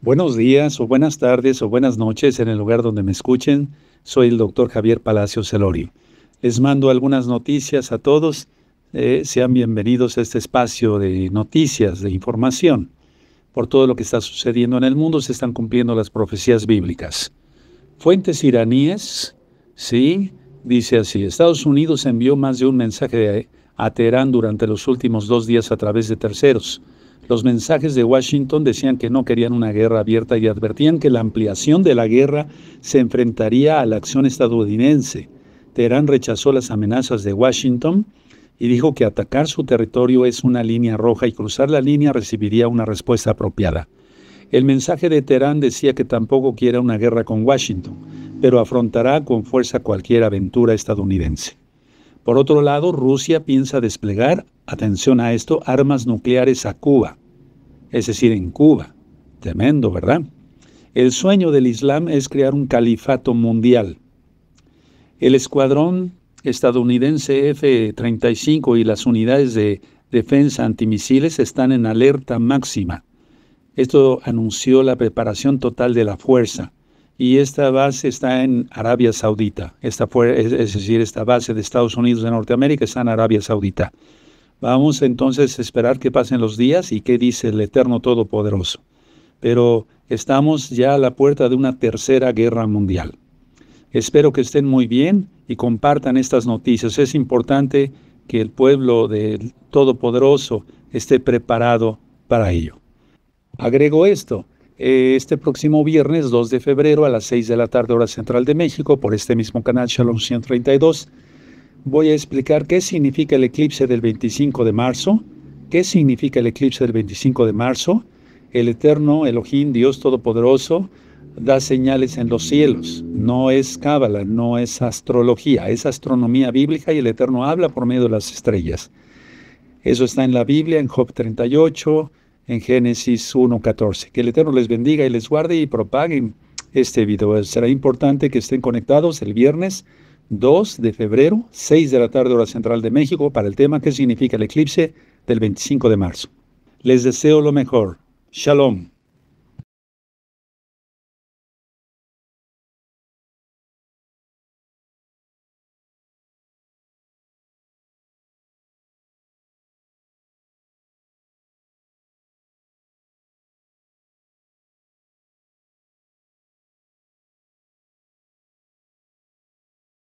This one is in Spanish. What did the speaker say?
Buenos días o buenas tardes o buenas noches en el lugar donde me escuchen. Soy el doctor Javier Palacio Celorio. Les mando algunas noticias a todos. Eh, sean bienvenidos a este espacio de noticias, de información. Por todo lo que está sucediendo en el mundo se están cumpliendo las profecías bíblicas. Fuentes iraníes, sí, dice así, Estados Unidos envió más de un mensaje a Teherán durante los últimos dos días a través de terceros los mensajes de Washington decían que no querían una guerra abierta y advertían que la ampliación de la guerra se enfrentaría a la acción estadounidense. Teherán rechazó las amenazas de Washington y dijo que atacar su territorio es una línea roja y cruzar la línea recibiría una respuesta apropiada. El mensaje de Teherán decía que tampoco quiere una guerra con Washington, pero afrontará con fuerza cualquier aventura estadounidense. Por otro lado, Rusia piensa desplegar, atención a esto, armas nucleares a Cuba, es decir, en Cuba. Tremendo, ¿verdad? El sueño del Islam es crear un califato mundial. El escuadrón estadounidense F-35 y las unidades de defensa antimisiles están en alerta máxima. Esto anunció la preparación total de la fuerza y esta base está en Arabia Saudita. Esta es, decir, esta base de Estados Unidos de Norteamérica está en Arabia Saudita. Vamos entonces a esperar que pasen los días y qué dice el Eterno Todopoderoso. Pero estamos ya a la puerta de una tercera guerra mundial. Espero que estén muy bien y compartan estas noticias. Es importante que el pueblo del Todopoderoso esté preparado para ello. Agrego esto eh, este próximo viernes 2 de febrero a las 6 de la tarde hora central de México por este mismo canal Shalom 132. Voy a explicar qué significa el eclipse del 25 de marzo, qué significa el eclipse del 25 de marzo. El eterno Elohim, Dios Todopoderoso, da señales en los cielos. No es cábala, no es astrología, es astronomía bíblica y el eterno habla por medio de las estrellas. Eso está en la Biblia, en Job 38, en Génesis 1.14. Que el Eterno les bendiga y les guarde y propaguen este video. Será importante que estén conectados el viernes 2 de febrero, 6 de la tarde hora central de México, para el tema que significa el eclipse del 25 de marzo. Les deseo lo mejor. Shalom.